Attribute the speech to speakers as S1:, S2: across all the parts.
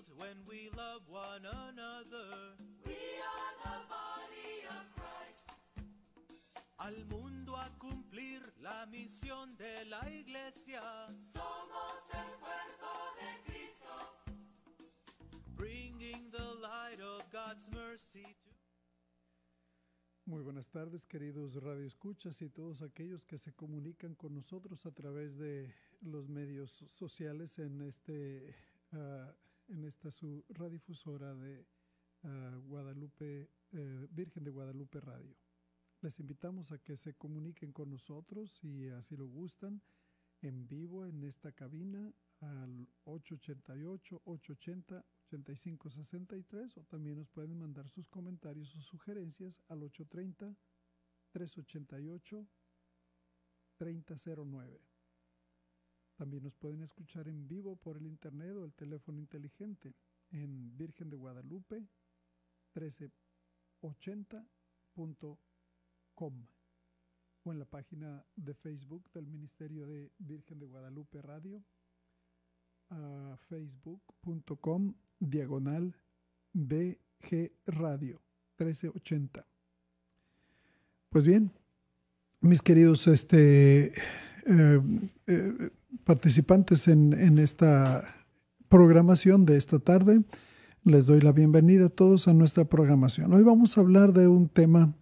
S1: healed when we love one another. We are the body of Christ. Al mundo a cumplir la misión de la iglesia. Somos el cuerpo de Cristo. Bringing the light of God's mercy to
S2: muy buenas tardes, queridos radioescuchas y todos aquellos que se comunican con nosotros a través de los medios sociales en este ah, en esta su radiodifusora de ah, Guadalupe, eh, Virgen de Guadalupe Radio. Les invitamos a que se comuniquen con nosotros si así lo gustan, en vivo en esta cabina al 888-880-8563 o también nos pueden mandar sus comentarios o sugerencias al 830-388-3009. También nos pueden escuchar en vivo por el internet o el teléfono inteligente en Virgen de Guadalupe 1380.com o en la página de Facebook del Ministerio de Virgen de Guadalupe Radio a facebook.com diagonal BG Radio 1380. Pues bien, mis queridos, este eh, eh, participantes en, esta programación de esta tarde. Les doy la bienvenida a todos a nuestra programación. Hoy vamos a hablar de un tema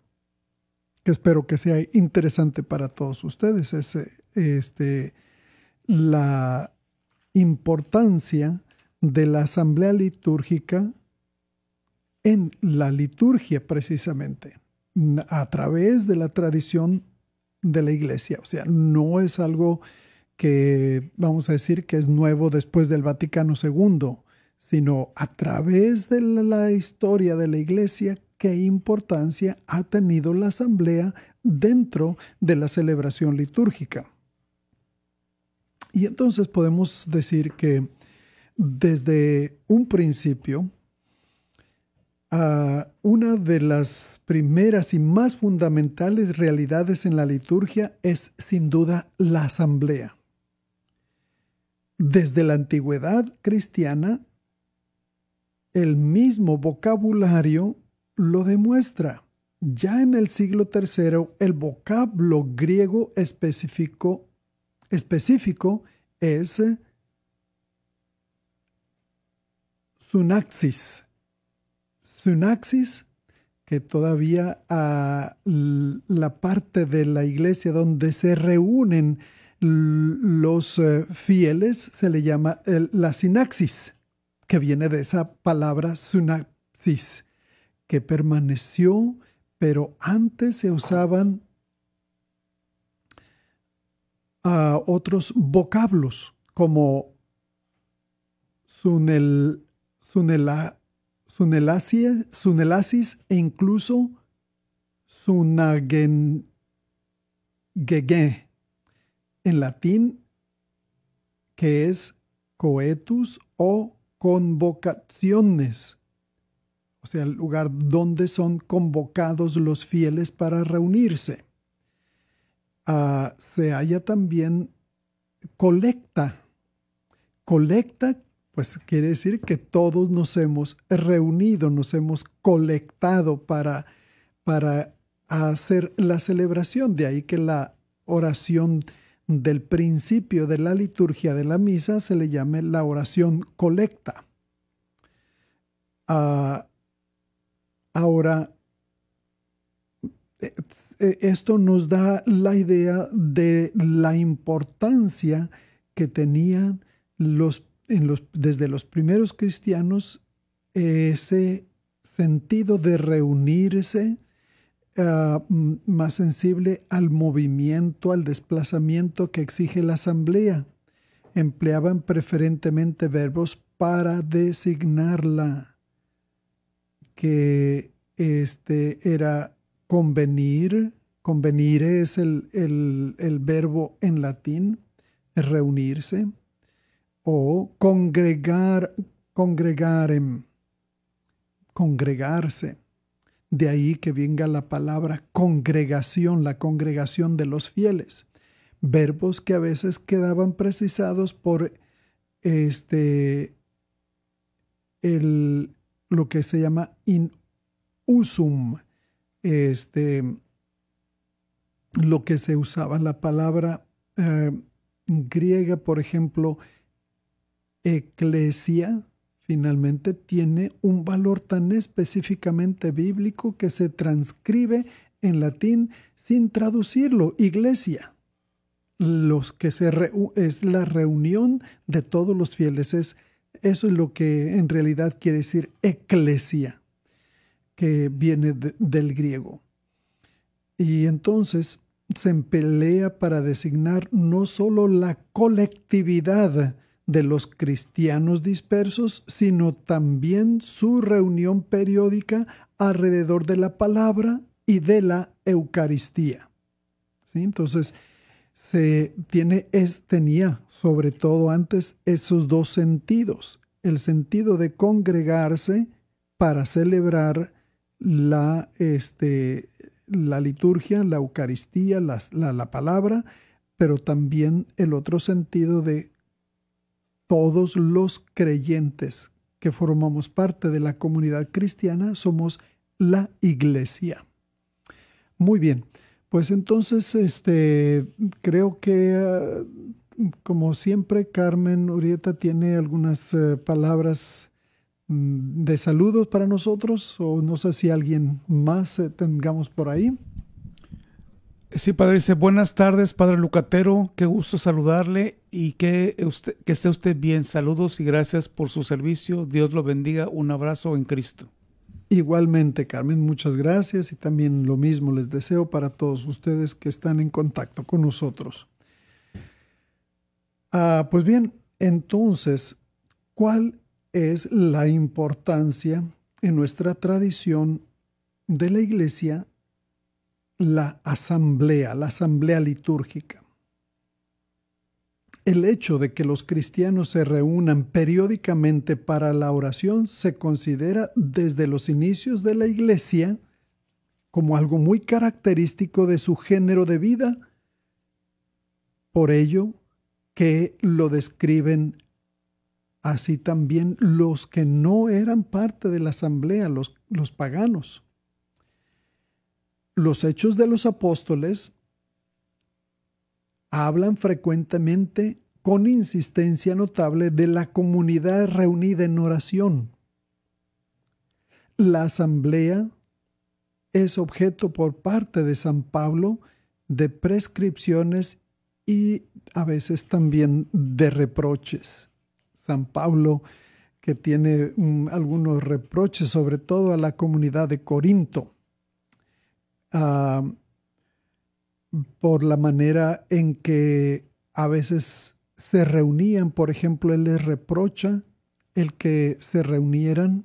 S2: que espero que sea interesante para todos ustedes. Es eh, este, la importancia de la asamblea litúrgica en la liturgia precisamente, a través de la tradición de la iglesia. O sea, no es algo que vamos a decir que es nuevo después del Vaticano II, sino a través de la historia de la iglesia, qué importancia ha tenido la asamblea dentro de la celebración litúrgica. Y entonces podemos decir que desde un principio una de las primeras y más fundamentales realidades en la liturgia es sin duda la asamblea. Desde la antigüedad cristiana, el mismo vocabulario lo demuestra. Ya en el siglo III, el vocablo griego específico, específico es eh, sunaxis, Synaxis que todavía a la parte de la iglesia donde se reúnen los eh, fieles se le llama la sinaxis, que viene de esa palabra sunaxis, que permaneció, pero antes se usaban ah, otros vocablos como sunel, sunelasis e incluso sunagengege, en latín, que es coetus o convocaciones, o sea, el lugar donde son convocados los fieles para reunirse. Ah, se halla también colecta, colecta pues quiere decir que todos nos hemos reunido, nos hemos colectado para, para hacer la celebración. De ahí que la oración del principio de la liturgia de la misa se le llame la oración colecta. Ah, ahora, eh, eh, esto nos da la idea de la importancia que tenían los desde los primeros cristianos ese sentido de reunirse ah, mm, más sensible al movimiento, al desplazamiento que exige la asamblea. Empleaban preferentemente verbos para designarla, que este era convenir, convenir es el verbo en latín, reunirse o congregar, congregar, congregarse. De ahí que venga la palabra congregación, la congregación de los fieles. Verbos que a veces quedaban precisados por este, lo que se llama in usum, este, lo que se usaba la palabra eh, griega, por ejemplo, eclesia finalmente tiene un valor tan específicamente bíblico que se transcribe en latín sin traducirlo, iglesia. Los que se es la reunión de todos los fieles, es, eso es lo que en realidad quiere decir eclesia, que viene del griego. Y entonces se empelea para designar no solo la colectividad, de los cristianos dispersos, sino también su reunión periódica alrededor de la palabra y de la Eucaristía. Entonces, se tiene, es, tenía sobre todo antes esos dos sentidos, el sentido de congregarse para celebrar la, este, la liturgia, la Eucaristía, la, la palabra, pero también el otro sentido de todos los creyentes que formamos parte de la comunidad cristiana somos la iglesia. Muy bien, pues entonces este, creo que eh, como siempre Carmen Urieta tiene algunas eh, palabras mm, de saludos para nosotros o no sé si alguien más eh, tengamos por ahí. Sí, padre, dice, buenas tardes, padre Lucatero, qué gusto saludarle y que, usted, que esté usted bien. Saludos y gracias por su servicio. Dios lo bendiga. Un abrazo en Cristo. Igualmente, Carmen, muchas gracias y también lo mismo les deseo para todos ustedes que están en contacto con nosotros. Ah, pues bien, entonces, ¿cuál es la importancia en nuestra tradición de la iglesia la asamblea, la asamblea litúrgica. El hecho de que los cristianos se reúnan periódicamente para la oración se considera desde los inicios de la Iglesia como algo muy característico de su género de vida, por ello que lo describen así también los que no eran parte de la asamblea, los, los paganos los hechos de los apóstoles hablan frecuentemente con insistencia notable de la comunidad reunida en oración. La asamblea es objeto por parte de San Pablo de prescripciones y a veces también de reproches. San Pablo que tiene algunos reproches sobre todo a la comunidad de Corinto por la manera en que a veces se reunían. Por ejemplo, él les reprocha el que se reunieran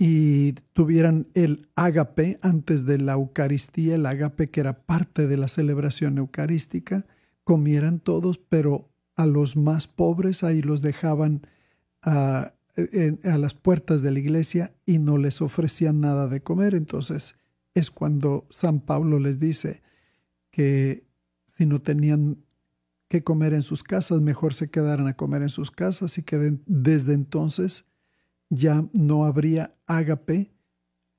S2: y tuvieran el ágape antes de la Eucaristía, el ágape que era parte de la celebración eucarística, comieran todos, pero a los más pobres ahí los dejaban ah, a las puertas de la iglesia y no les ofrecían nada de comer. Entonces es cuando San Pablo les dice que si no tenían que comer en sus casas, mejor se quedaran a comer en sus casas y que desde entonces ya no habría ágape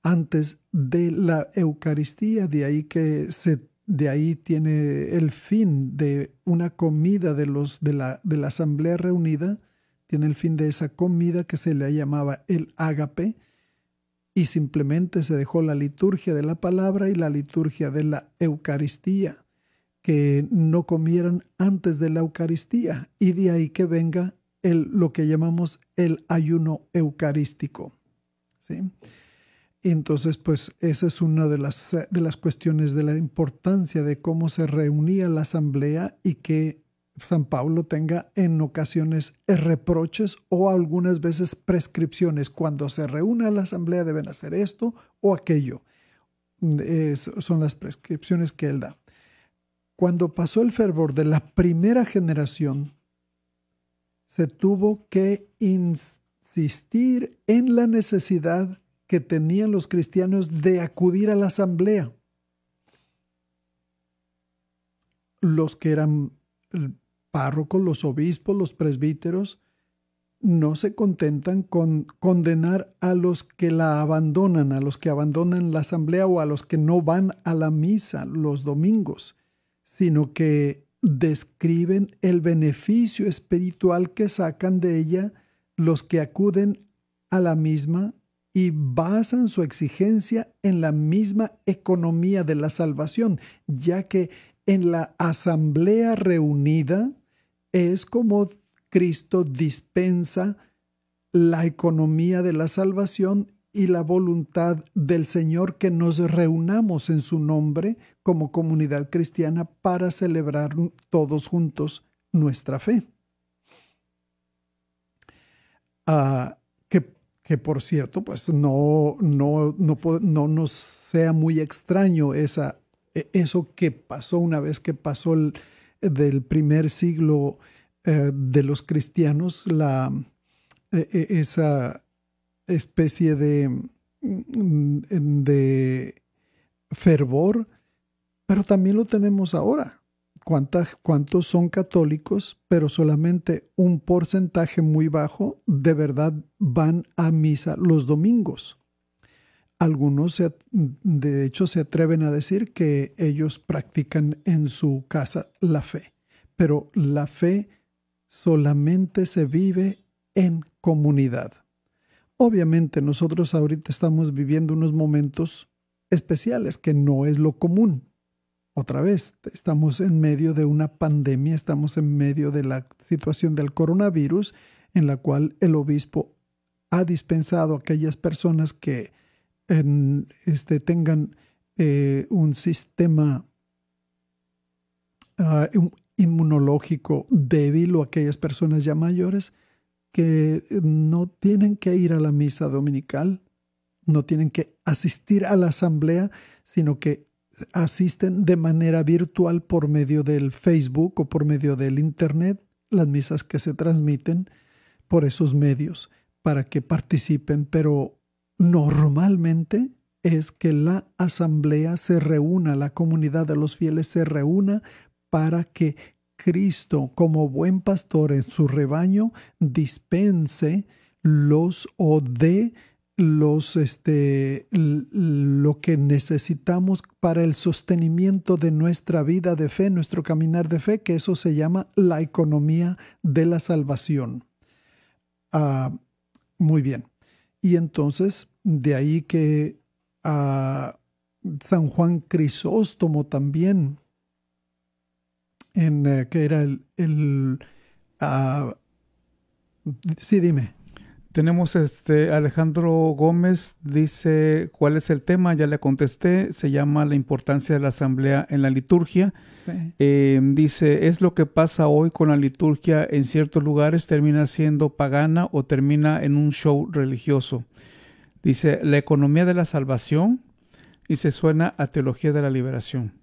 S2: antes de la Eucaristía, de ahí que se de ahí tiene el fin de una comida de los de la, de la asamblea reunida tiene el fin de esa comida que se le llamaba el ágape y simplemente se dejó la liturgia de la palabra y la liturgia de la Eucaristía, que no comieran antes de la Eucaristía y de ahí que venga el, lo que llamamos el ayuno eucarístico. Entonces, pues esa es una de las, de las cuestiones de la importancia de cómo se reunía la asamblea y que San Pablo tenga en ocasiones reproches o algunas veces prescripciones. Cuando se reúna la asamblea deben hacer esto o aquello. Eh, son las prescripciones que él da. Cuando pasó el fervor de la primera generación, se tuvo que insistir en la necesidad que tenían los cristianos de acudir a la asamblea. Los que eran párrocos, los obispos, los presbíteros, no se contentan con condenar a los que la abandonan, a los que abandonan la asamblea o a los que no van a la misa los domingos, sino que describen el beneficio espiritual que sacan de ella los que acuden a la misma y basan su exigencia en la misma economía de la salvación, ya que en la asamblea reunida es como Cristo dispensa la economía de la salvación y la voluntad del Señor que nos reunamos en su nombre como comunidad cristiana para celebrar todos juntos nuestra fe. Ah, que, que, por cierto, pues no, no, no, no nos sea muy extraño esa, e-, eso que pasó una vez que pasó el, del primer siglo eh, de los cristianos, la, eh, eh, esa especie de, mm, mm, de fervor, pero también lo tenemos ahora. ¿Cuántos son católicos, pero solamente un porcentaje muy bajo de verdad van a misa los domingos? Algunos, de hecho, se atreven a decir que ellos practican en su casa la fe, pero la fe solamente se vive en comunidad. Obviamente nosotros ahorita estamos viviendo unos momentos especiales que no es lo común. Otra vez, estamos en medio de una pandemia, estamos en medio de la situación del coronavirus en la cual el obispo ha dispensado a aquellas personas que este, tengan eh, un sistema ah, inmunológico débil o aquellas personas ya mayores que no tienen que ir a la misa dominical, no tienen que asistir a la asamblea, sino que asisten de manera virtual por medio del Facebook o por medio del Internet, las misas que se transmiten por esos medios para que participen, pero normalmente es que la asamblea se reúna, la comunidad de los fieles se reúna para que Cristo, como buen pastor en su rebaño, dispense los o de los este lo que necesitamos para el sostenimiento de nuestra vida de fe, nuestro caminar de fe, que eso se llama la economía de la salvación. Ah, muy bien. Y entonces, de ahí que a ah, San Juan Crisóstomo también, en, eh, que era el... el ah, sí, dime. Tenemos este Alejandro Gómez dice cuál es el tema, ya le contesté, se llama la importancia de la asamblea en la liturgia. Em, dice, es lo que pasa hoy con la liturgia en ciertos lugares, termina siendo pagana o termina en un show religioso. Dice, la economía de la salvación, y se suena a teología de la liberación.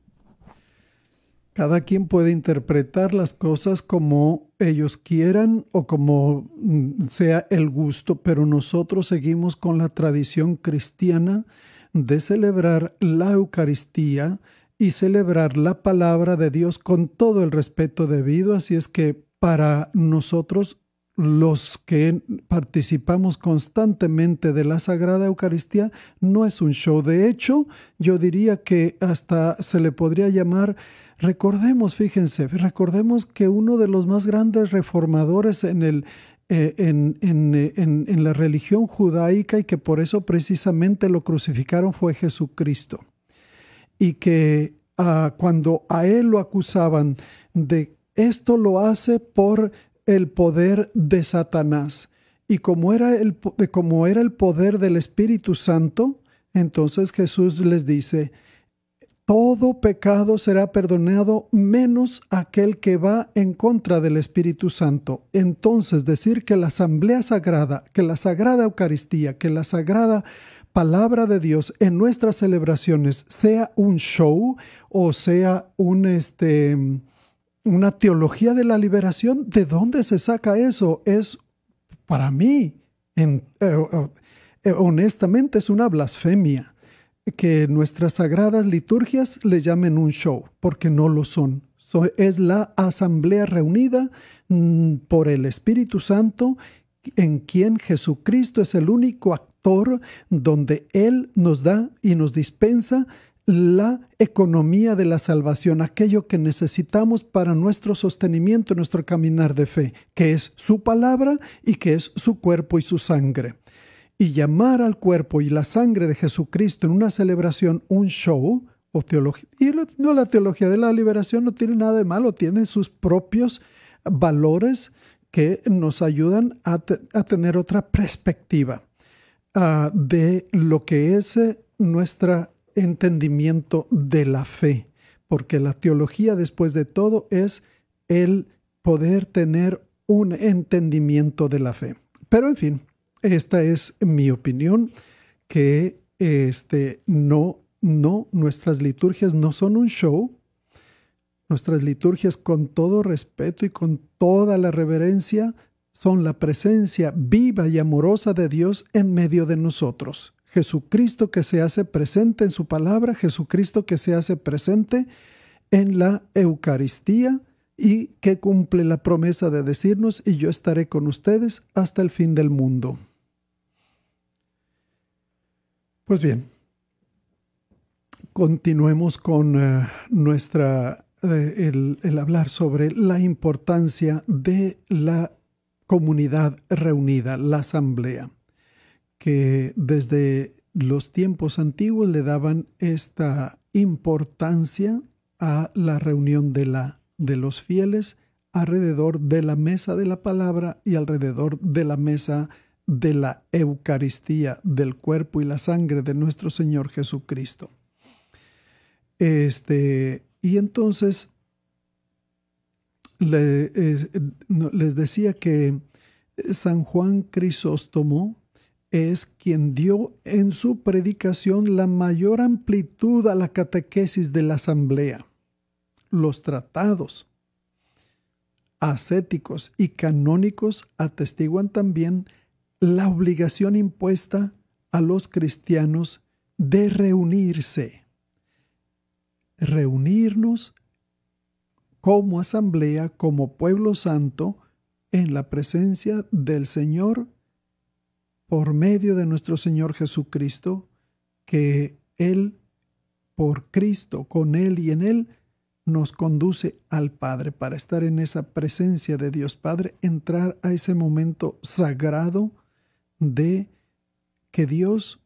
S2: Cada quien puede interpretar las cosas como ellos quieran o como mm, sea el gusto, pero nosotros seguimos con la tradición cristiana de celebrar la Eucaristía y celebrar la palabra de Dios con todo el respeto debido. Así es que para nosotros, los que participamos constantemente de la Sagrada Eucaristía, no es un show. De hecho, yo diría que hasta se le podría llamar Recordemos, fíjense, recordemos que uno de los más grandes reformadores eh, eh, en, en, la religión judaica y que por eso precisamente lo crucificaron fue Jesucristo. Y que ah, cuando a él lo acusaban de esto lo hace por el poder de Satanás. Y como era, como era el poder del Espíritu Santo, entonces Jesús les dice, todo pecado será perdonado menos aquel que va en contra del Espíritu Santo. Entonces, decir que la Asamblea Sagrada, que la Sagrada Eucaristía, que la Sagrada Palabra de Dios en nuestras celebraciones sea un show o sea este, una teología de la liberación, ¿de dónde se saca eso? Es para mí eh, eh, honestamente es una blasfemia que nuestras sagradas liturgias le llamen un show, porque no lo son. es la asamblea reunida mm, por el Espíritu Santo, en quien Jesucristo es el único actor, donde Él nos da y nos dispensa la economía de la salvación, aquello que necesitamos para nuestro sostenimiento, nuestro caminar de fe, que es su palabra y que es su cuerpo y su sangre y llamar al cuerpo y la sangre de Jesucristo en una celebración un show o teología. Y la teología de la liberación no tiene nada de malo, tiene sus propios valores que nos ayudan a, tener otra perspectiva ah, de lo que es eh, nuestro entendimiento de la fe. Porque la teología, después de todo, es el poder tener un entendimiento de la fe. Pero en fin, esta es mi opinión, que este, no, no, nuestras liturgias no son un show. Nuestras liturgias, con todo respeto y con toda la reverencia, son la presencia viva y amorosa de Dios en medio de nosotros. Jesucristo que se hace presente en su palabra, Jesucristo que se hace presente en la Eucaristía y que cumple la promesa de decirnos, y yo estaré con ustedes hasta el fin del mundo. Pues bien, continuemos con eh, nuestra eh, el, hablar sobre la importancia de la comunidad reunida, la asamblea, que desde los tiempos antiguos le daban esta importancia a la reunión de, la, de los fieles alrededor de la mesa de la palabra y alrededor de la mesa de de la Eucaristía, del cuerpo y la sangre de nuestro Señor Jesucristo. Este, y entonces les decía que San Juan Crisóstomo es quien dio en su predicación la mayor amplitud a la catequesis de la asamblea, los tratados ascéticos y canónicos atestiguan también la obligación impuesta a los cristianos de reunirse. Reunirnos como asamblea, como pueblo santo, en la presencia del Señor por medio de nuestro Señor Jesucristo, que Él, por Cristo, con Él y en Él, nos conduce al Padre para estar en esa presencia de Dios Padre, entrar a ese momento sagrado de que Dios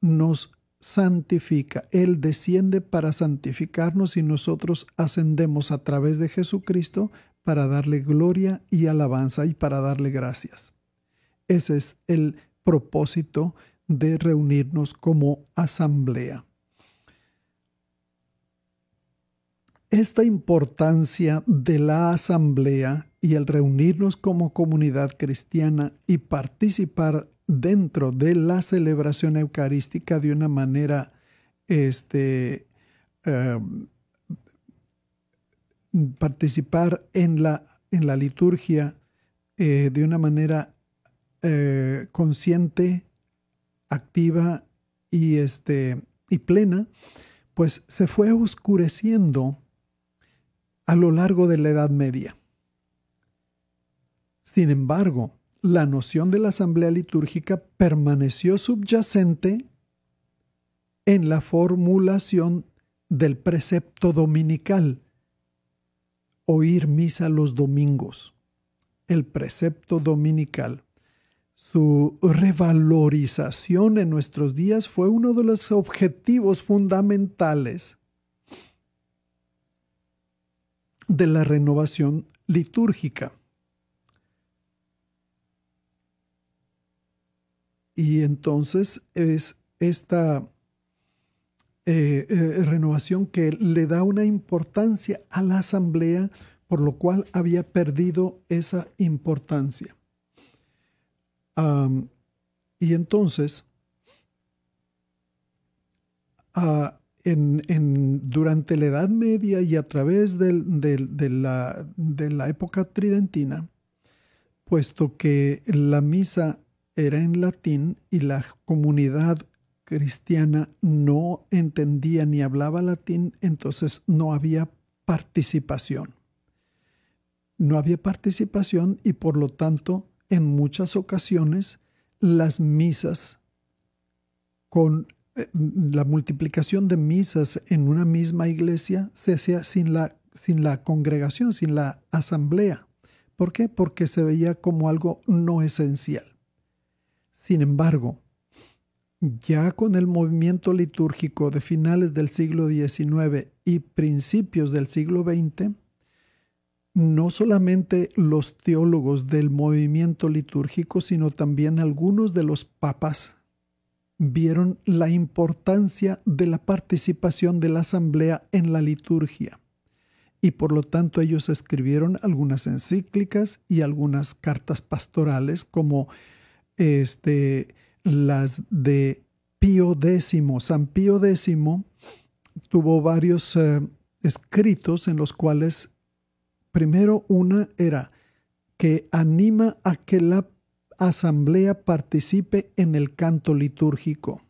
S2: nos santifica. Él desciende para santificarnos y nosotros ascendemos a través de Jesucristo para darle gloria y alabanza y para darle gracias. Ese es el propósito de reunirnos como asamblea. Esta importancia de la asamblea y el reunirnos como comunidad cristiana y participar dentro de la celebración eucarística de una manera este, em, participar en la, en la liturgia eh, de una manera eh, consciente, activa y, este, y plena, pues se fue oscureciendo a lo largo de la Edad Media. Sin embargo, la noción de la asamblea litúrgica permaneció subyacente en la formulación del precepto dominical, oír misa los domingos, el precepto dominical. Su revalorización en nuestros días fue uno de los objetivos fundamentales de la renovación litúrgica. Y entonces es esta eh, eh, renovación que le da una importancia a la asamblea, por lo cual había perdido esa importancia. y entonces, ah, durante la Edad Media y a través de, la, de, la, época tridentina, puesto que la misa era en latín y la comunidad cristiana no entendía ni hablaba latín, entonces no había participación. No había participación y por lo tanto en muchas ocasiones las misas con eh, la multiplicación de misas en una misma iglesia se hacía sin la, sin la congregación, sin la asamblea. ¿Por qué? Porque se veía como algo no esencial. Sin embargo, ya con el movimiento litúrgico de finales del siglo XIX y principios del siglo XX, no solamente los teólogos del movimiento litúrgico, sino también algunos de los papas vieron la importancia de la participación de la asamblea en la liturgia y por lo tanto ellos escribieron algunas encíclicas y algunas cartas pastorales como este, las de Pío X. San Pío X tuvo varios eh, escritos en los cuales primero una era que anima a que la asamblea participe en el canto litúrgico.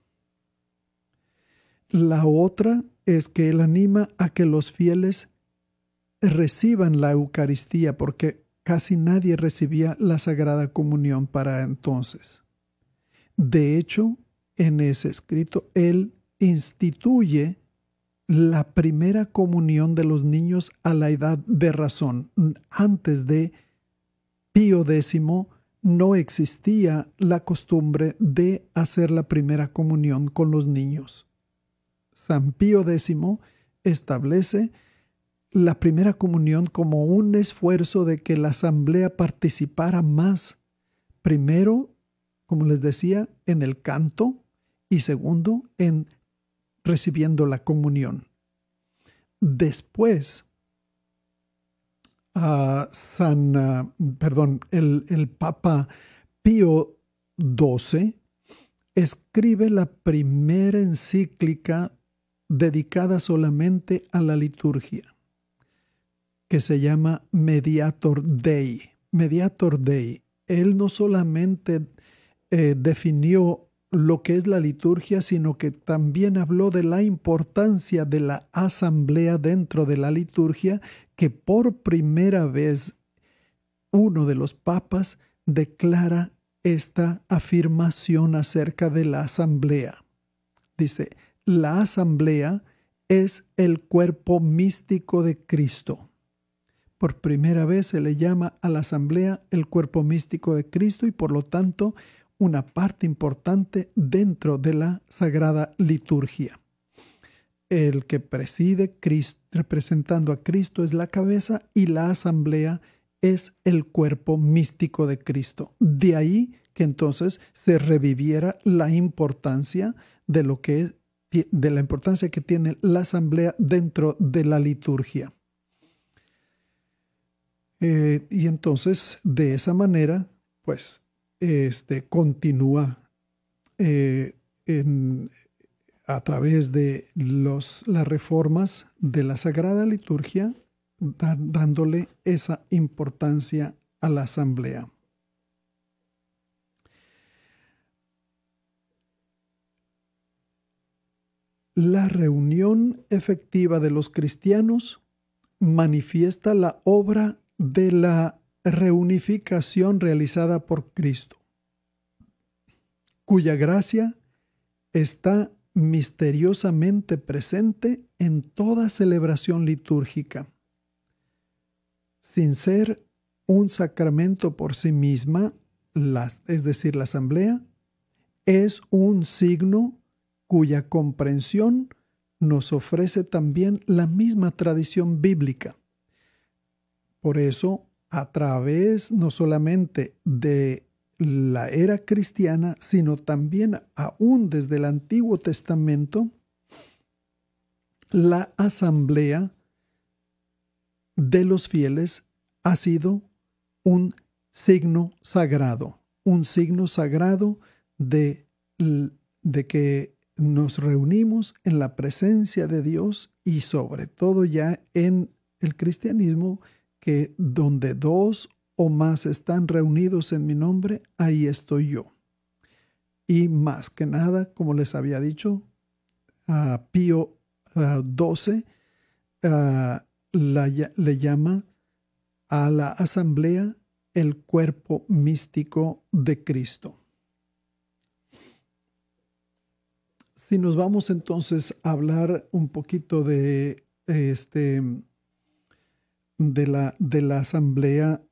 S2: La otra es que él anima a que los fieles reciban la Eucaristía, porque casi nadie recibía la Sagrada Comunión para entonces. De hecho, en ese escrito, él instituye la primera comunión de los niños a la edad de razón, antes de Pío X no existía la costumbre de hacer la primera comunión con los niños. San Pío X establece la primera comunión como un esfuerzo de que la asamblea participara más, primero, como les decía, en el canto y segundo, en recibiendo la comunión. Después, San, ah, perdón, el, Papa Pío XII escribe la primera encíclica dedicada solamente a la liturgia, que se llama Mediator Dei. Mediator Dei. Él no solamente eh, definió lo que es la liturgia, sino que también habló de la importancia de la asamblea dentro de la liturgia, que por primera vez uno de los papas declara esta afirmación acerca de la asamblea. Dice, la asamblea es el cuerpo místico de Cristo. Por primera vez se le llama a la asamblea el cuerpo místico de Cristo y por lo tanto una parte importante dentro de la sagrada liturgia. El que preside Cristo, representando a Cristo es la cabeza y la asamblea es el cuerpo místico de Cristo. De ahí que entonces se reviviera la importancia de lo que de la importancia que tiene la asamblea dentro de la liturgia. Eh, y entonces, de esa manera, pues este, continúa eh, a través de las reformas de la Sagrada Liturgia, dándole esa importancia a la asamblea. La reunión efectiva de los cristianos manifiesta la obra de la reunificación realizada por Cristo, cuya gracia está misteriosamente presente en toda celebración litúrgica, sin ser un sacramento por sí misma, las, es decir, la asamblea, es un signo cuya comprensión nos ofrece también la misma tradición bíblica. Por eso a través no solamente de la era cristiana, sino también aún desde el Antiguo Testamento, la asamblea de los fieles ha sido un signo sagrado, un signo sagrado de, de que nos reunimos en la presencia de Dios y sobre todo ya en el cristianismo que donde dos o más están reunidos en mi nombre, ahí estoy yo. Y más que nada, como les había dicho, a Pío 12 le llama a la asamblea el cuerpo místico de Cristo. Si nos vamos entonces a hablar un poquito de este de la, de la asamblea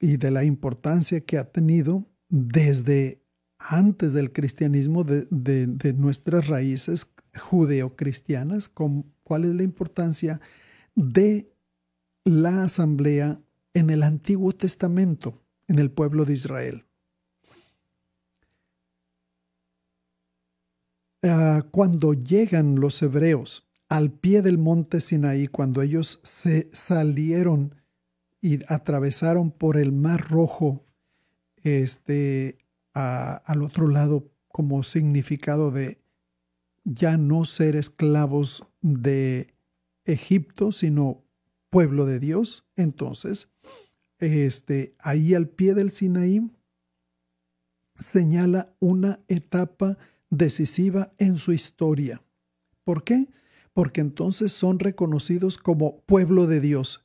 S2: y de la importancia que ha tenido desde antes del cristianismo, de, nuestras raíces judeocristianas, cuál es la importancia de la asamblea en el Antiguo Testamento, en el pueblo de Israel. Ah, cuando llegan los hebreos al pie del monte Sinaí cuando ellos se salieron y atravesaron por el mar rojo este, al otro lado como significado de ya no ser esclavos de Egipto, sino pueblo de Dios. Entonces, este, ahí al pie del Sinaí señala una etapa decisiva en su historia. ¿Por qué? porque entonces son reconocidos como pueblo de Dios.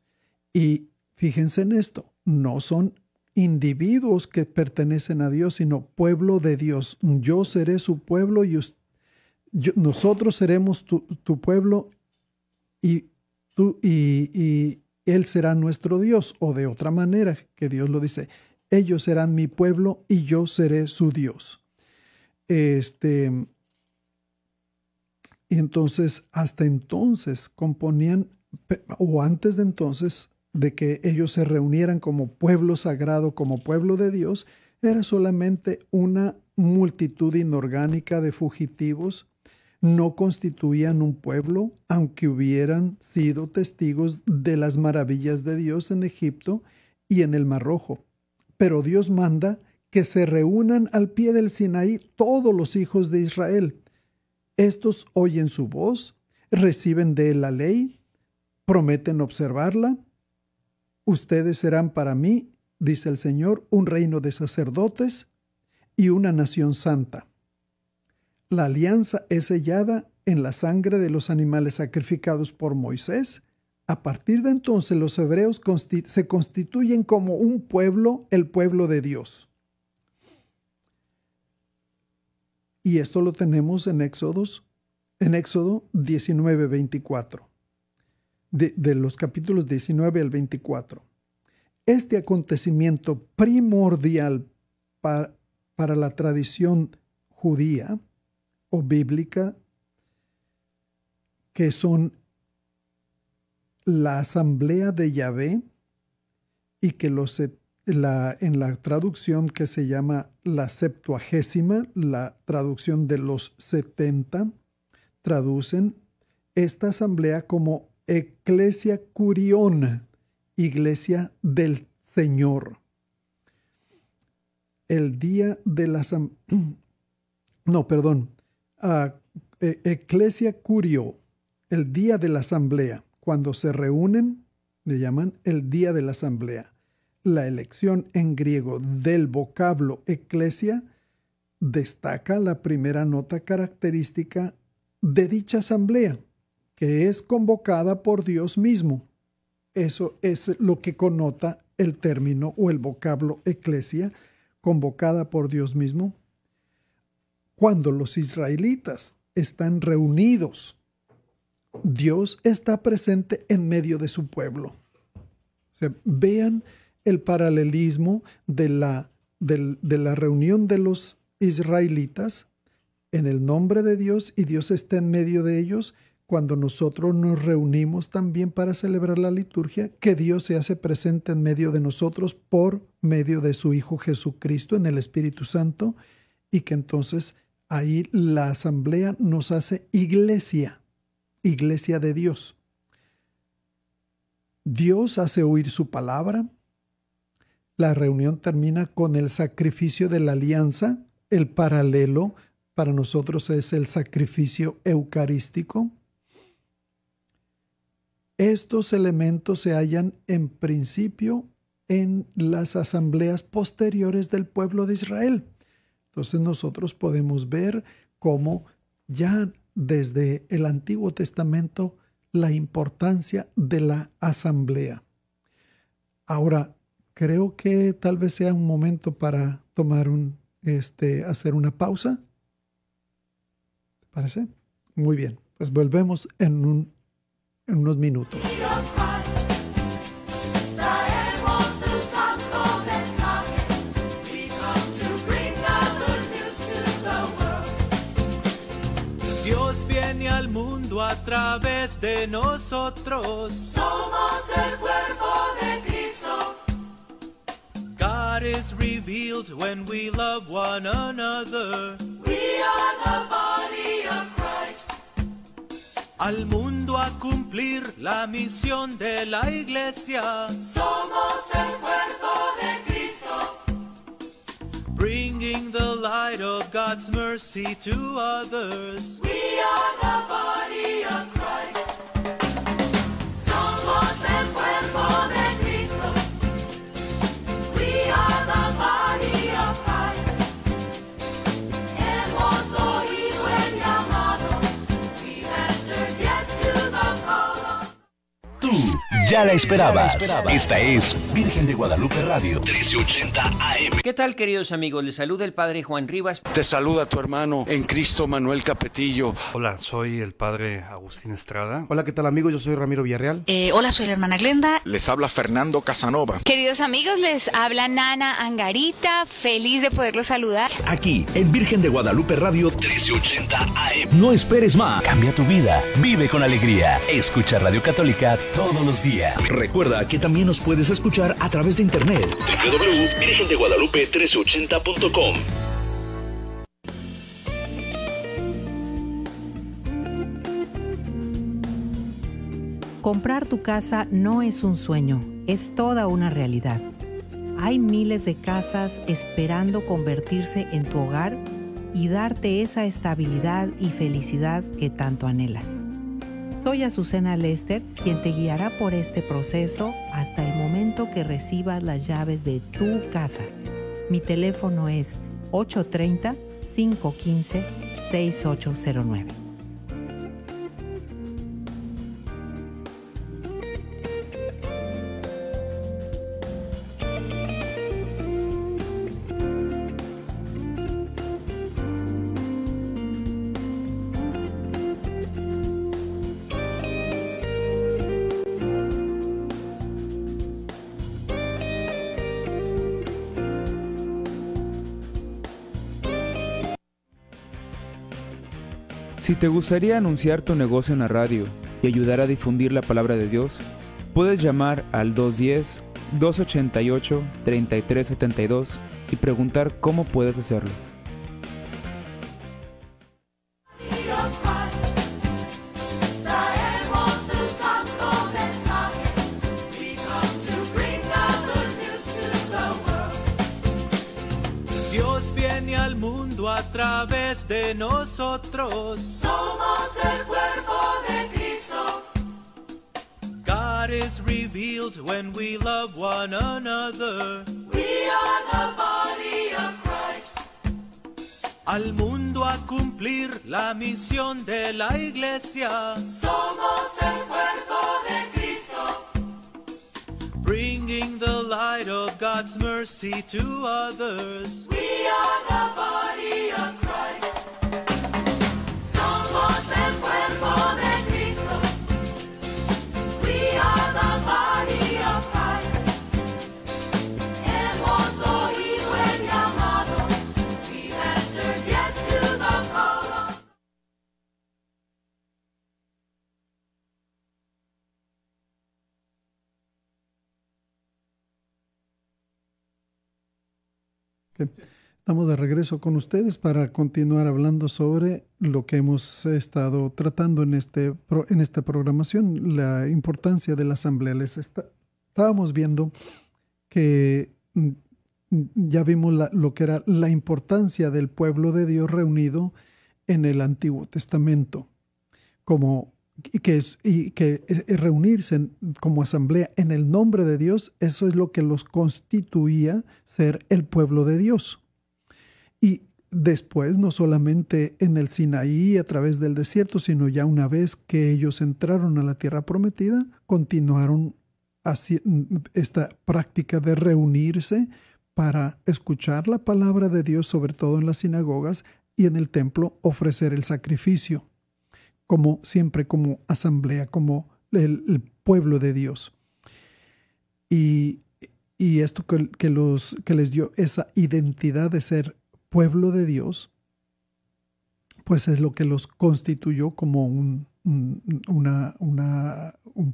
S2: Y fíjense en esto, no son individuos que pertenecen a Dios, sino pueblo de Dios. Yo seré su pueblo y nosotros seremos tu, pueblo y, tú, y Él será nuestro Dios. O de otra manera, que Dios lo dice, ellos serán mi pueblo y yo seré su Dios. Este, y entonces, hasta entonces, componían, o antes de entonces, de que ellos se reunieran como pueblo sagrado, como pueblo de Dios, era solamente una multitud inorgánica de fugitivos, no constituían un pueblo, aunque hubieran sido testigos de las maravillas de Dios en Egipto y en el Mar Rojo. Pero Dios manda que se reúnan al pie del Sinaí todos los hijos de Israel estos oyen su voz, reciben de él la ley, prometen observarla. Ustedes serán para mí, dice el Señor, un reino de sacerdotes y una nación santa. La alianza es sellada en la sangre de los animales sacrificados por Moisés. A partir de entonces los hebreos se constituyen como un pueblo, el pueblo de Dios. Y esto lo tenemos en Éxodos, en Éxodo 19, 24. De, los capítulos 19 al 24. Este acontecimiento primordial para, para la tradición judía o bíblica, que son la asamblea de Yahvé y que los en la traducción que se llama la Septuagésima, la traducción de los 70, traducen esta asamblea como Ecclesia Curiona, Iglesia del Señor. El día de la no, perdón, ah, Ecclesia Curio, el día de la asamblea, cuando se reúnen, le llaman el día de la asamblea. La elección en griego del vocablo eclesia destaca la primera nota característica de dicha asamblea, que es convocada por Dios mismo. Eso es lo que connota el término o el vocablo eclesia, convocada por Dios mismo. Cuando los israelitas están reunidos, Dios está presente en medio de su pueblo. Se vean el paralelismo de la, la reunión de los israelitas en el nombre de Dios y Dios está en medio de ellos cuando nosotros nos reunimos también para celebrar la liturgia, que Dios se hace presente en medio de nosotros por medio de su Hijo Jesucristo en el Espíritu Santo, y que entonces ahí la asamblea nos hace iglesia, iglesia de Dios. Dios hace oír su palabra, la reunión termina con el sacrificio de la alianza, el paralelo para nosotros es el sacrificio eucarístico. Estos elementos se hallan en principio en las asambleas posteriores del pueblo de Israel. Entonces nosotros podemos ver cómo ya desde el Antiguo Testamento la importancia de la asamblea. Ahora, creo que tal vez sea un momento para tomar un, este, hacer una pausa. ¿Te parece? Muy bien, pues volvemos en, un, en unos minutos.
S1: al mundo a través de nosotros. Somos el cuerpo de Cristo. God is revealed when we love one another. We are the body of Christ. Al mundo a cumplir la misión de la iglesia. Somos el cuerpo de Cristo. Bringing the light of God's mercy to others. We are the body of Christ. Somos el cuerpo de ya la esperabas. Esta es Virgen de Guadalupe Radio 1380
S2: AM. ¿Qué tal, queridos amigos? Les saluda el Padre Juan Rivas. Te saluda tu hermano en Cristo Manuel Capetillo. Hola, soy el Padre Agustín Estrada. Hola, ¿qué tal, amigos? Yo soy Ramiro Villarreal.
S1: Eh, hola, soy la hermana Glenda.
S2: Les habla Fernando Casanova.
S1: Queridos amigos, les habla Nana Angarita. Feliz de poderlos saludar. Aquí, en Virgen de Guadalupe Radio 1380 AM. No esperes más. Cambia tu vida. Vive con alegría. Escucha Radio Católica todos los días. Recuerda que también nos puedes escuchar a través de internet. wwwvirgendeguadalupe 380com Comprar tu casa no es un sueño, es toda una realidad. Hay miles de casas esperando convertirse en tu hogar y darte esa estabilidad y felicidad que tanto anhelas. Soy Azucena Lester, quien te guiará por este proceso hasta el momento que recibas las llaves de tu casa. Mi teléfono es 830 515 6809. Si te gustaría anunciar tu negocio en la radio y ayudar a difundir la palabra de Dios, puedes llamar al 210-288-3372 y preguntar cómo puedes hacerlo. a través de nosotros. Somos el cuerpo de Cristo. God is revealed when we love one another. We are the body of Christ. Al mundo a cumplir la misión de la iglesia. Somos el cuerpo light of God's mercy to others. We are the body of Christ. Somos el cuerpo
S2: Estamos de regreso con ustedes para continuar hablando sobre lo que hemos estado tratando en, este, en esta programación, la importancia de la asamblea. Les está, estábamos viendo que mm, mm, ya vimos lo que era la importancia del pueblo de Dios reunido en el Antiguo Testamento como y que, es, y que reunirse como asamblea en el nombre de Dios, eso es lo que los constituía ser el pueblo de Dios. Y después, no solamente en el Sinaí a través del desierto, sino ya una vez que ellos entraron a la tierra prometida, continuaron esta práctica de reunirse para escuchar la palabra de Dios, sobre todo en las sinagogas y en el templo, ofrecer el sacrificio como siempre, como asamblea, como el, pueblo de Dios. Y, esto que, los, que les dio esa identidad de ser pueblo de Dios, pues es lo que los constituyó como un,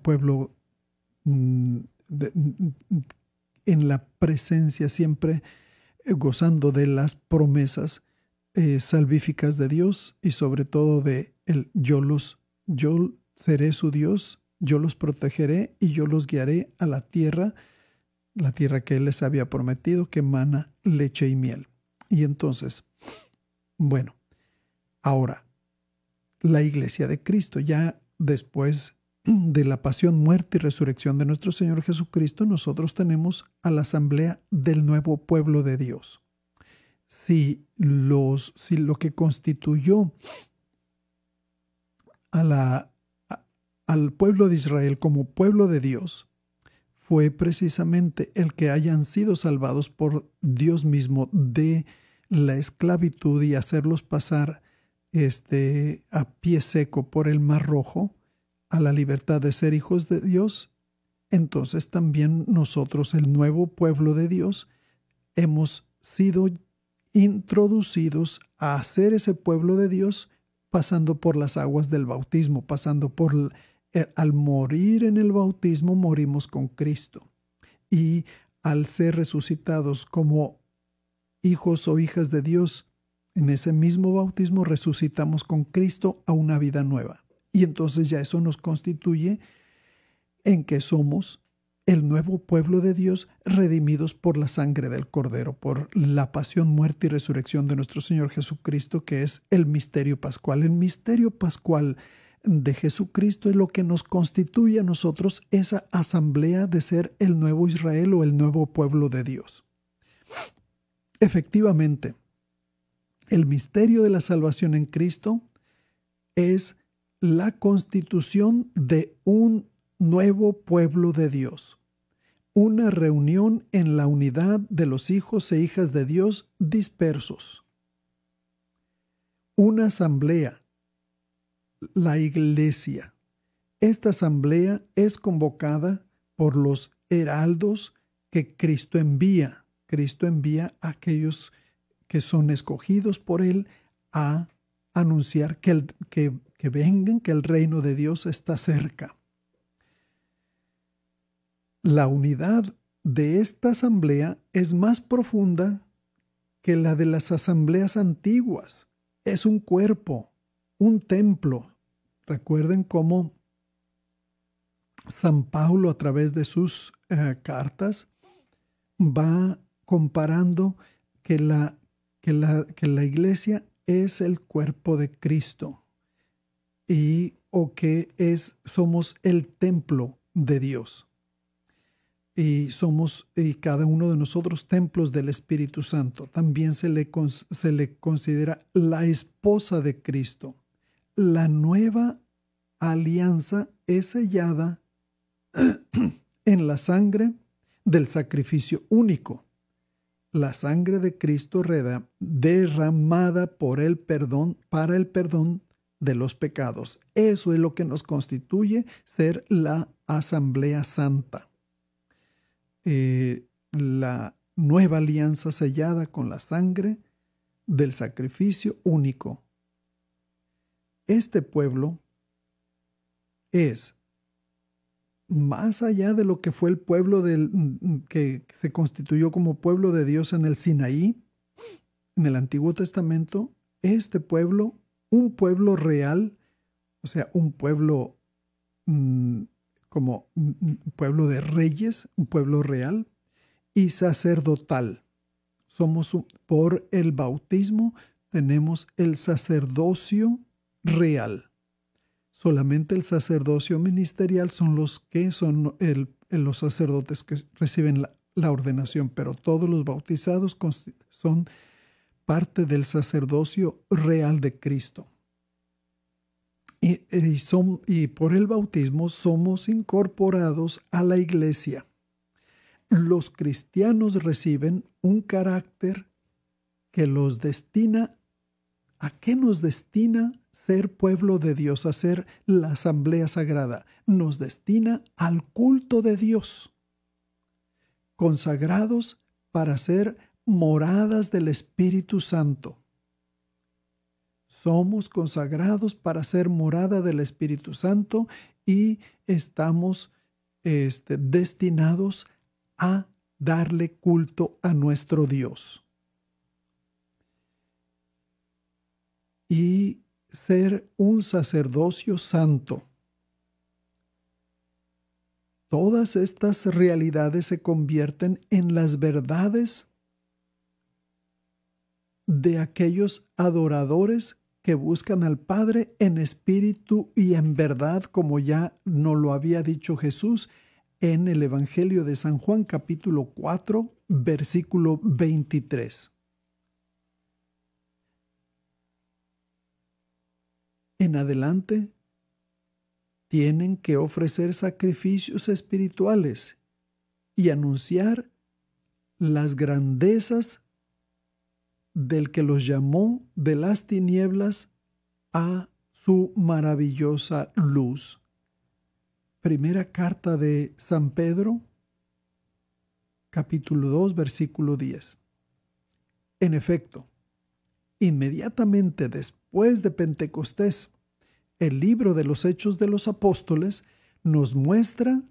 S2: pueblo mm, en la presencia siempre eh, gozando de las promesas eh, salvíficas de Dios y sobre todo de el yo los, yo seré su Dios, yo los protegeré y yo los guiaré a la tierra, la tierra que Él les había prometido, que emana leche y miel. Y entonces, bueno, ahora, la iglesia de Cristo, ya después de la pasión, muerte y resurrección de nuestro Señor Jesucristo, nosotros tenemos a la asamblea del nuevo pueblo de Dios si, los, lo que constituyó a la, al pueblo de Israel como pueblo de Dios fue precisamente el que hayan sido salvados por Dios mismo de la esclavitud y hacerlos pasar este, a pie seco por el mar rojo a la libertad de ser hijos de Dios, entonces también nosotros, el nuevo pueblo de Dios, hemos sido introducidos a ser ese pueblo de Dios pasando por las aguas del bautismo, pasando por... Eh, al morir en el bautismo, morimos con Cristo. Y al ser resucitados como hijos o hijas de Dios, en ese mismo bautismo resucitamos con Cristo a una vida nueva. Y entonces ya eso nos constituye en que somos el nuevo pueblo de Dios, redimidos por la sangre del Cordero, por la pasión, muerte y resurrección de nuestro Señor Jesucristo, que es el misterio pascual. El misterio pascual de Jesucristo es lo que nos constituye a nosotros esa asamblea de ser el nuevo Israel o el nuevo pueblo de Dios. Efectivamente, el misterio de la salvación en Cristo es la constitución de un nuevo pueblo de Dios una reunión en la unidad de los hijos e hijas de Dios dispersos. Una asamblea, la iglesia. Esta asamblea es convocada por los heraldos que Cristo envía. Cristo envía a aquellos que son escogidos por Él a anunciar que, que, que vengan, que el reino de Dios está cerca la unidad de esta asamblea es más profunda que la de las asambleas antiguas. Es un cuerpo, un templo. Recuerden cómo San Pablo a través de sus eh, cartas va comparando que la, que, la, la iglesia es el cuerpo de Cristo y o que es somos el templo de Dios y somos y cada uno de nosotros templos del Espíritu Santo. También se le, se le considera la esposa de Cristo. La nueva alianza es sellada en la sangre del sacrificio único. La sangre de Cristo reda, derramada por el perdón para el perdón de los pecados. Eso es lo que nos constituye ser la asamblea santa. Eh, la nueva alianza sellada con la sangre del sacrificio único. Este pueblo es más allá de lo que fue el pueblo del, que se constituyó como pueblo de Dios en el Sinaí, en el Antiguo Testamento, este pueblo, un pueblo real, o sea, un pueblo mm, como un pueblo de reyes, un pueblo real y sacerdotal. Somos por el bautismo tenemos el sacerdocio real. Solamente el sacerdocio ministerial son los que son los sacerdotes que reciben la ordenación, pero todos los bautizados son parte del sacerdocio real de Cristo y, eh, y por el bautismo somos incorporados a la iglesia. Los cristianos reciben un carácter que los destina a qué nos destina ser pueblo de Dios, a ser la asamblea sagrada. Nos destina al culto de Dios, consagrados para ser moradas del Espíritu Santo somos consagrados para ser morada del Espíritu Santo y estamos este, destinados a darle culto a nuestro Dios. Y ser un sacerdocio santo. Todas estas realidades se convierten en las verdades de aquellos adoradores que buscan al Padre en espíritu y en verdad, como ya no lo había dicho Jesús en el Evangelio de San Juan capítulo 4, versículo 23. En adelante, tienen que ofrecer sacrificios espirituales y anunciar las grandezas del que los llamó de las tinieblas a su maravillosa luz. Primera carta de San Pedro, capítulo 2, versículo 10. En efecto, inmediatamente después de Pentecostés, el libro de los Hechos de los Apóstoles nos muestra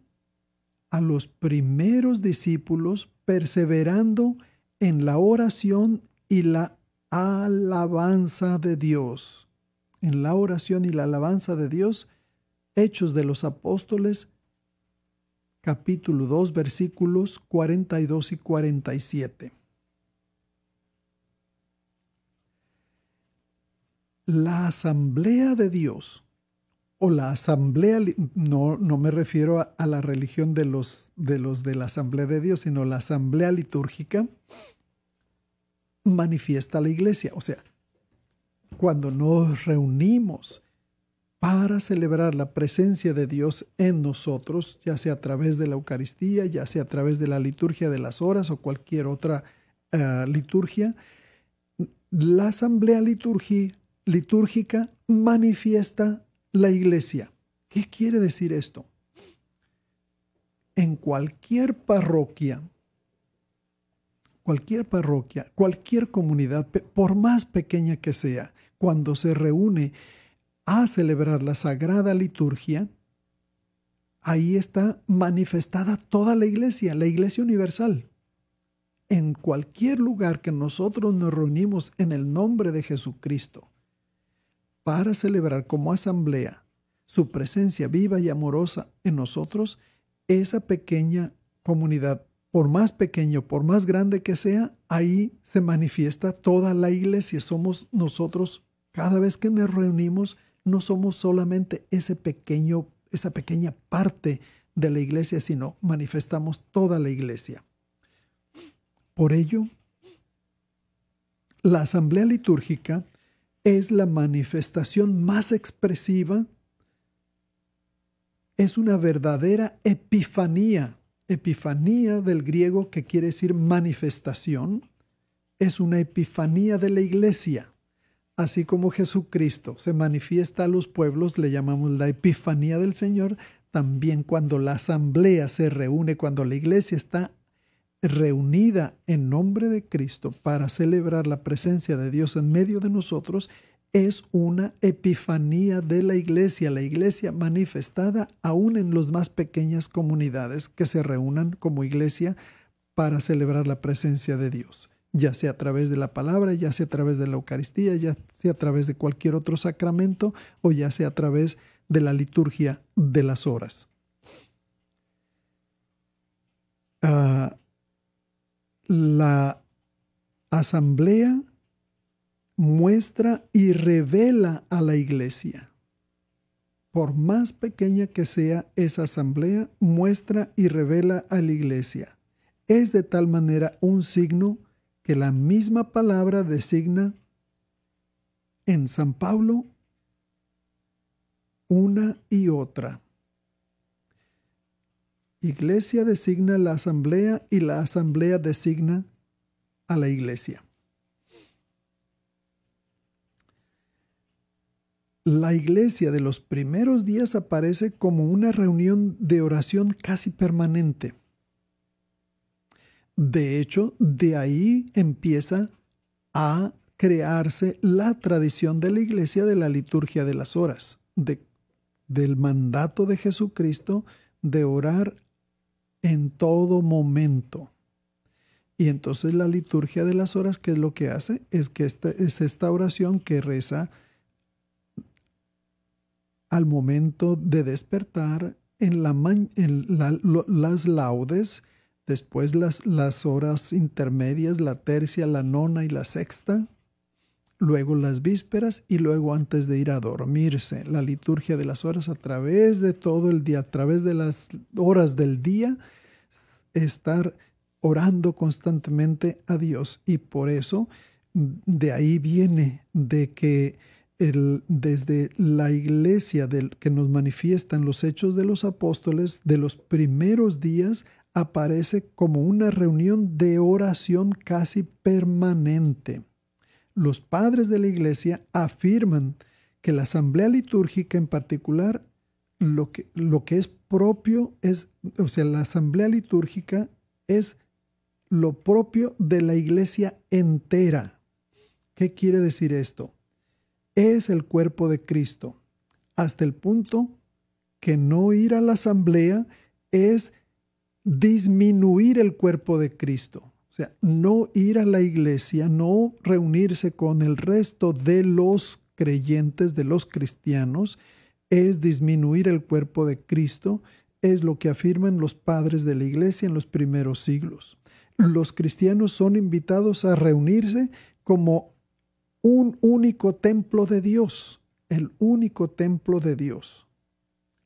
S2: a los primeros discípulos perseverando en la oración y la alabanza de Dios. En la oración y la alabanza de Dios, Hechos de los Apóstoles, capítulo 2, versículos 42 y 47. La asamblea de Dios, o la asamblea, no, me refiero a, la religión de los, de los de la asamblea de Dios, sino la asamblea litúrgica, manifiesta la iglesia. O sea, cuando nos reunimos para celebrar la presencia de Dios en nosotros, ya sea a través de la Eucaristía, ya sea a través de la liturgia de las horas o cualquier otra eh, liturgia, la asamblea litúrgica manifiesta la iglesia. ¿Qué quiere decir esto? En cualquier parroquia, cualquier parroquia, cualquier comunidad, por más pequeña que sea, cuando se reúne a celebrar la sagrada liturgia, ahí está manifestada toda la iglesia, la iglesia universal. En cualquier lugar que nosotros nos reunimos en el nombre de Jesucristo para celebrar como asamblea su presencia viva y amorosa en nosotros, esa pequeña comunidad por más pequeño, por más grande que sea, ahí se manifiesta toda la iglesia. Somos nosotros, cada vez que nos reunimos, no somos solamente ese pequeño, esa pequeña parte de la iglesia, sino manifestamos toda la iglesia. Por ello, la asamblea litúrgica es la manifestación más expresiva, es una verdadera epifanía epifanía del griego que quiere decir manifestación, es una epifanía de la iglesia. Así como Jesucristo se manifiesta a los pueblos, le llamamos la epifanía del Señor, también cuando la asamblea se reúne, cuando la iglesia está reunida en nombre de Cristo para celebrar la presencia de Dios en medio de nosotros, es una epifanía de la iglesia, la iglesia manifestada aún en las más pequeñas comunidades que se reúnan como iglesia para celebrar la presencia de Dios, ya sea a través de la palabra, ya sea a través de la Eucaristía, ya sea a través de cualquier otro sacramento o ya sea a través de la liturgia de las horas. Ah, la asamblea muestra y revela a la iglesia. Por más pequeña que sea esa asamblea, muestra y revela a la iglesia. Es de tal manera un signo que la misma palabra designa en San Pablo una y otra. Iglesia designa la asamblea y la asamblea designa a la iglesia. La iglesia de los primeros días aparece como una reunión de oración casi permanente. De hecho, de ahí empieza a crearse la tradición de la iglesia de la liturgia de las horas, del mandato de Jesucristo de orar en todo momento. Y entonces la liturgia de las horas, ¿qué es lo que hace? Es que esta, es esta oración que reza al momento de despertar en, la las laudes, después las, las horas intermedias, la tercia, la nona y la sexta, luego las vísperas y luego antes de ir a dormirse. La liturgia de las horas a través de todo el día, a través de las horas del día, estar orando constantemente a Dios. Y por eso de ahí viene de que desde la iglesia del, que nos manifiestan los hechos de los apóstoles de los primeros días aparece como una reunión de oración casi permanente. Los padres de la iglesia afirman que la asamblea litúrgica en particular, lo que, lo que es propio es, o sea, la asamblea litúrgica es lo propio de la iglesia entera. ¿Qué quiere decir esto? es el cuerpo de Cristo, hasta el punto que no ir a la asamblea es disminuir el cuerpo de Cristo. O sea, no ir a la iglesia, no reunirse con el resto de los creyentes, de los cristianos, es disminuir el cuerpo de Cristo, es lo que afirman los padres de la iglesia en los primeros siglos. Los cristianos son invitados a reunirse como un único templo de Dios, el único templo de Dios.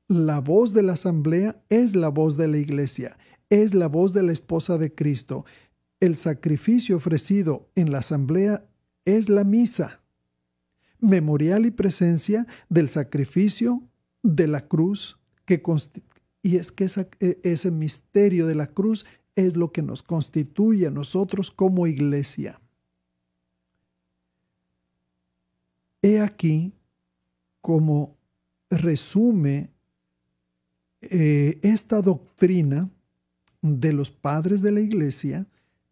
S2: La voz de la asamblea es la voz de la iglesia, es la voz de la esposa de Cristo. El sacrificio ofrecido en la asamblea es la misa, memorial y presencia del sacrificio de la cruz que y es que e, ese misterio de la cruz es lo que nos constituye a nosotros como iglesia. He aquí como resume eh, esta doctrina de los padres de la Iglesia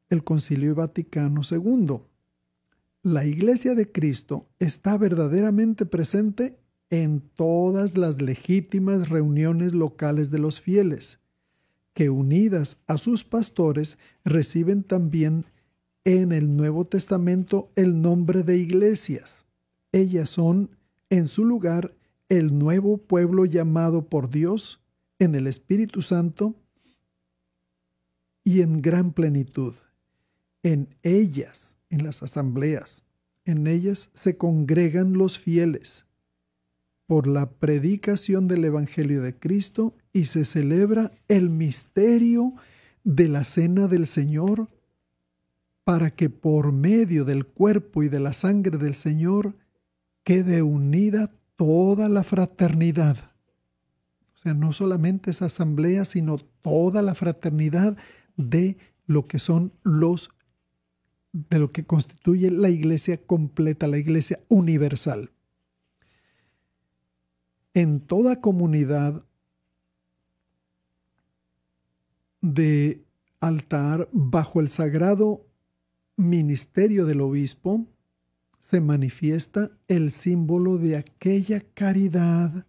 S2: el Concilio Vaticano II. La Iglesia de Cristo está verdaderamente presente en todas las legítimas reuniones locales de los fieles, que unidas a sus pastores reciben también en el Nuevo Testamento el nombre de iglesias ellas son, en su lugar, el nuevo pueblo llamado por Dios en el Espíritu Santo y en gran plenitud. En ellas, en las asambleas, en ellas se congregan los fieles por la predicación del Evangelio de Cristo y se celebra el misterio de la cena del Señor para que por medio del cuerpo y de la sangre del Señor quede unida toda la fraternidad. O sea, no solamente esa asamblea, sino toda la fraternidad de lo que son los de lo que constituye la iglesia completa, la iglesia universal. En toda comunidad de altar bajo el sagrado ministerio del obispo, se manifiesta el símbolo de aquella caridad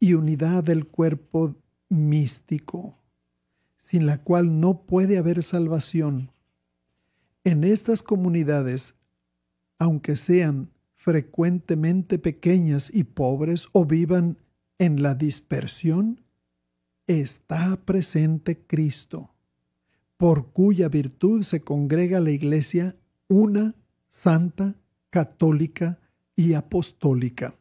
S2: y unidad del cuerpo místico, sin la cual no puede haber salvación. En estas comunidades, aunque sean frecuentemente pequeñas y pobres o vivan en la dispersión, está presente Cristo, por cuya virtud se congrega la Iglesia una, santa católica y apostólica.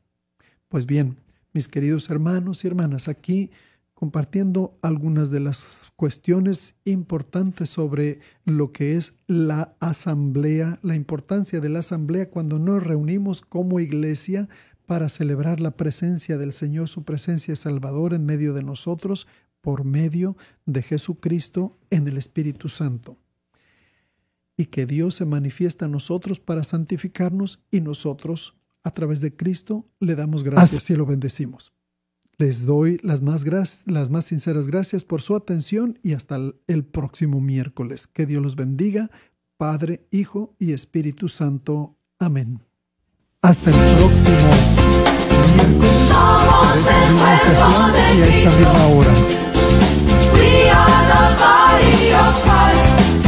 S2: Pues bien, mis queridos hermanos y hermanas, aquí compartiendo algunas de las cuestiones importantes sobre lo que es la asamblea, la importancia de la asamblea cuando nos reunimos como iglesia para celebrar la presencia del Señor, su presencia salvador en medio de nosotros, por medio de Jesucristo en el Espíritu Santo y que Dios se manifiesta a nosotros para santificarnos y nosotros, a través de Cristo, le damos gracias y lo bendecimos. Les doy las más, las más sinceras gracias por su atención y hasta el próximo miércoles. Que Dios los bendiga, Padre, Hijo y Espíritu Santo. Amén. Hasta el próximo miércoles. Y
S1: hora.